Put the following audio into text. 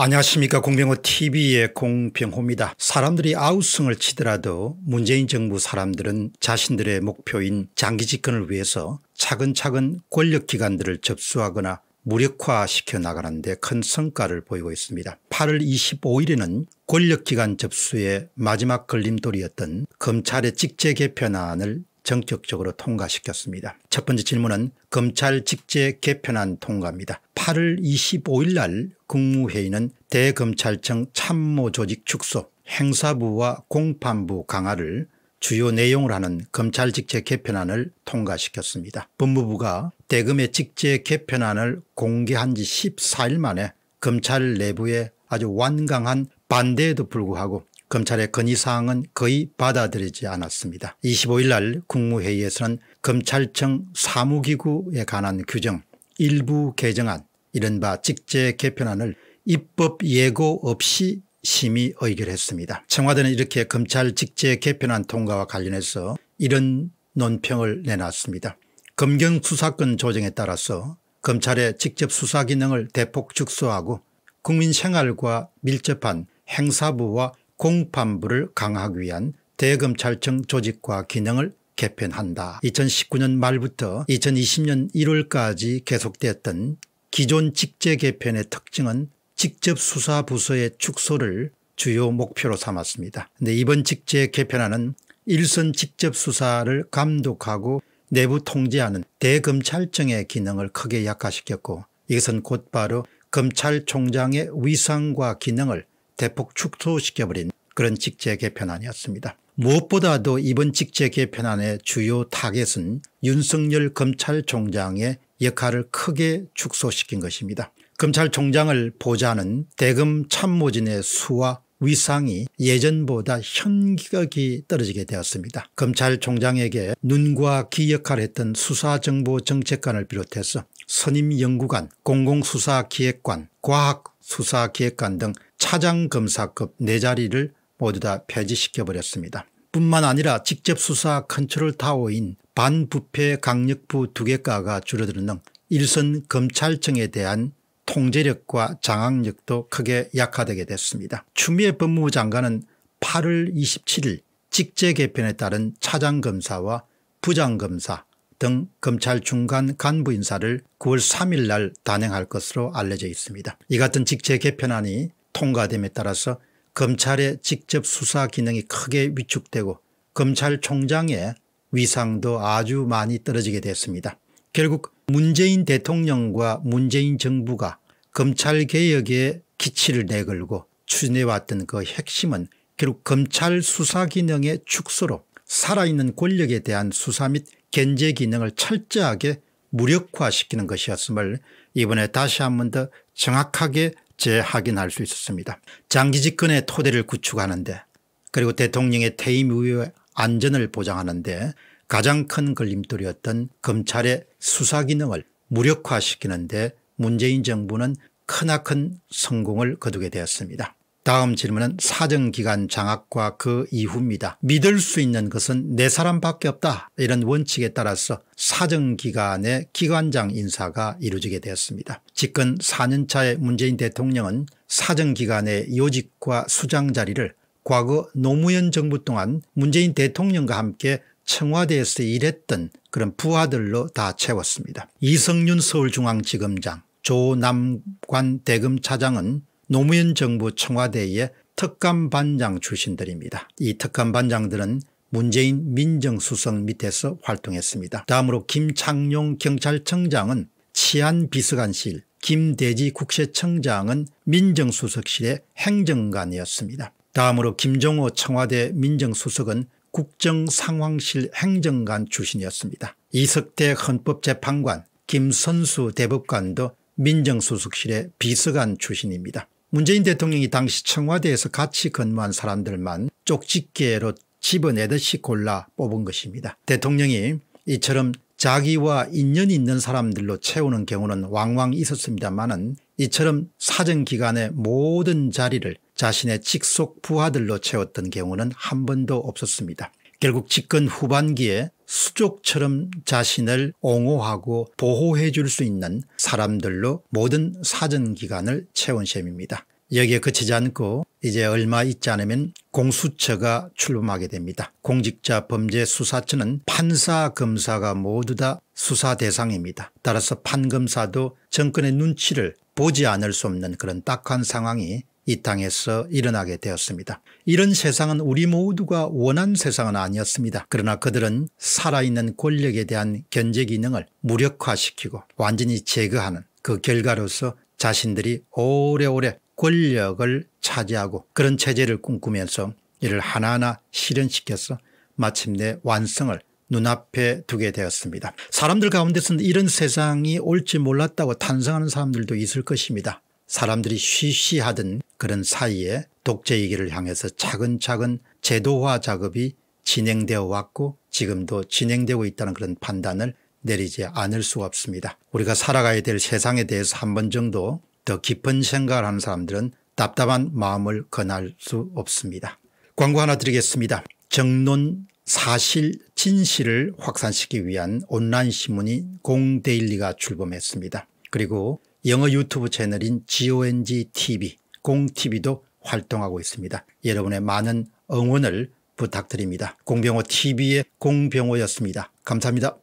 안녕하십니까 공병호TV의 공병호입니다. 사람들이 아우성을 치더라도 문재인 정부 사람들은 자신들의 목표인 장기 집권을 위해서 차근차근 권력기관들을 접수하거나 무력화시켜 나가는데 큰 성과를 보이고 있습니다. 8월 25일에는 권력기관 접수의 마지막 걸림돌이었던 검찰의 직제개편안을 정격적으로 통과시켰습니다. 첫 번째 질문은 검찰 직제 개편안 통과입니다. 8월 25일 날 국무회의는 대검찰청 참모조직 축소 행사부와 공판부 강화를 주요 내용을 하는 검찰 직제 개편안을 통과시켰습니다. 법무부가 대검의 직제 개편안을 공개한 지 14일 만에 검찰 내부에 아주 완강한 반대에도 불구하고 검찰의 건의사항은 거의 받아들이지 않았습니다. 25일 날 국무회의에서는 검찰청 사무기구에 관한 규정 일부 개정안 이른바 직제 개편안을 입법 예고 없이 심의 의결했습니다. 청와대는 이렇게 검찰 직제 개편안 통과와 관련해서 이런 논평을 내놨습니다. 검경 수사권 조정에 따라서 검찰의 직접 수사 기능을 대폭 축소하고 국민 생활과 밀접한 행사부와 공판부를 강화하기 위한 대검찰청 조직과 기능을 개편한다. 2019년 말부터 2020년 1월까지 계속됐던 기존 직제 개편의 특징은 직접 수사 부서의 축소를 주요 목표로 삼았습니다. 그런데 이번 직제 개편안은 일선 직접 수사를 감독하고 내부 통제하는 대검찰청의 기능을 크게 약화시켰고 이것은 곧바로 검찰총장의 위상과 기능을 대폭 축소시켜버린 그런 직제 개편안이었습니다. 무엇보다도 이번 직제 개편안의 주요 타겟은 윤석열 검찰총장의 역할을 크게 축소시킨 것입니다. 검찰총장을 보좌하는 대검 참모진의 수와 위상이 예전보다 현격이 떨어지게 되었습니다. 검찰총장에게 눈과 귀 역할을 했던 수사정보정책관을 비롯해서 선임연구관, 공공수사기획관, 과학수사기획관 등 차장검사급 네 자리를 모두 다 폐지시켜버렸습니다. 뿐만 아니라 직접 수사 컨트롤타워인 반부패 강력부 두개과가 줄어드는 등 일선 검찰청에 대한 통제력과 장악력도 크게 약화되게 됐습니다. 추미애 법무부 장관은 8월 27일 직제 개편에 따른 차장검사와 부장검사 등 검찰 중간 간부 인사를 9월 3일 날 단행할 것으로 알려져 있습니다. 이 같은 직제 개편안이 통과됨에 따라서 검찰의 직접 수사 기능이 크게 위축되고 검찰총장의 위상도 아주 많이 떨어지게 됐습니다. 결국 문재인 대통령과 문재인 정부가 검찰개혁에 기치를 내걸고 추진해왔던 그 핵심은 결국 검찰 수사 기능의 축소로 살아있는 권력에 대한 수사 및 견제 기능을 철저하게 무력화시키는 것이었음을 이번에 다시 한 번 더 정확하게 재확인할 수 있었습니다. 장기 집권의 토대를 구축하는데 그리고 대통령의 퇴임 후의 안전을 보장하는데 가장 큰 걸림돌이었던 검찰의 수사 기능을 무력화시키는데 문재인 정부는 크나큰 성공을 거두게 되었습니다. 다음 질문은 사정기간 장악과 그 이후입니다. 믿을 수 있는 것은 내 사람밖에 없다 이런 원칙에 따라서 사정기간의 기관장 인사가 이루어지게 되었습니다. 집권 4년차의 문재인 대통령은 사정기간의 요직과 수장 자리를 과거 노무현 정부 동안 문재인 대통령과 함께 청와대에서 일했던 그런 부하들로 다 채웠습니다. 이성윤 서울중앙지검장 조남관 대검차장은 노무현 정부 청와대의 특감반장 출신들입니다. 이 특감반장들은 문재인 민정수석 밑에서 활동했습니다. 다음으로 김창룡 경찰청장은 치안비서관실, 김대지 국세청장은 민정수석실의 행정관이었습니다. 다음으로 김종호 청와대 민정수석은 국정상황실 행정관 출신이었습니다. 이석태 헌법재판관, 김선수 대법관도 민정수석실의 비서관 출신입니다. 문재인 대통령이 당시 청와대에서 같이 근무한 사람들만 쪽집게로 집어내듯이 골라 뽑은 것입니다. 대통령이 이처럼 자기와 인연 이 있는 사람들로 채우는 경우는 왕왕 있었습니다만는 이처럼 사정기간의 모든 자리를 자신의 직속 부하들로 채웠던 경우는 한 번도 없었습니다. 결국 집권 후반기에 수족처럼 자신을 옹호하고 보호해 줄 수 있는 사람들로 모든 사전기간을 채운 셈입니다. 여기에 그치지 않고 이제 얼마 있지 않으면 공수처가 출범하게 됩니다. 공직자 범죄 수사처는 판사 검사가 모두 다 수사 대상입니다. 따라서 판검사도 정권의 눈치를 보지 않을 수 없는 그런 딱한 상황이 이 땅에서 일어나게 되었습니다. 이런 세상은 우리 모두가 원한 세상은 아니었습니다. 그러나 그들은 살아있는 권력에 대한 견제 기능을 무력화시키고 완전히 제거하는 그 결과로서 자신들이 오래오래 권력을 차지하고 그런 체제를 꿈꾸면서 이를 하나하나 실현시켜서 마침내 완성을 눈앞에 두게 되었습니다. 사람들 가운데서는 이런 세상이 올지 몰랐다고 탄생하는 사람들도 있을 것입니다. 사람들이 쉬쉬하던 그런 사이에 독재위기를 향해서 차근차근 제도화 작업이 진행되어 왔고 지금도 진행되고 있다는 그런 판단을 내리지 않을 수가 없습니다. 우리가 살아가야 될 세상에 대해서 한 번 정도 더 깊은 생각을 하는 사람들은 답답한 마음을 건할 수 없습니다. 광고 하나 드리겠습니다. 정론 사실 진실을 확산시키기 위한 온라인 신문이 공데일리가 출범했습니다. 그리고 영어 유튜브 채널인 GONGTV 공TV도 활동하고 있습니다. 여러분의 많은 응원을 부탁드립니다. 공병호 TV의 공병호였습니다. 감사합니다.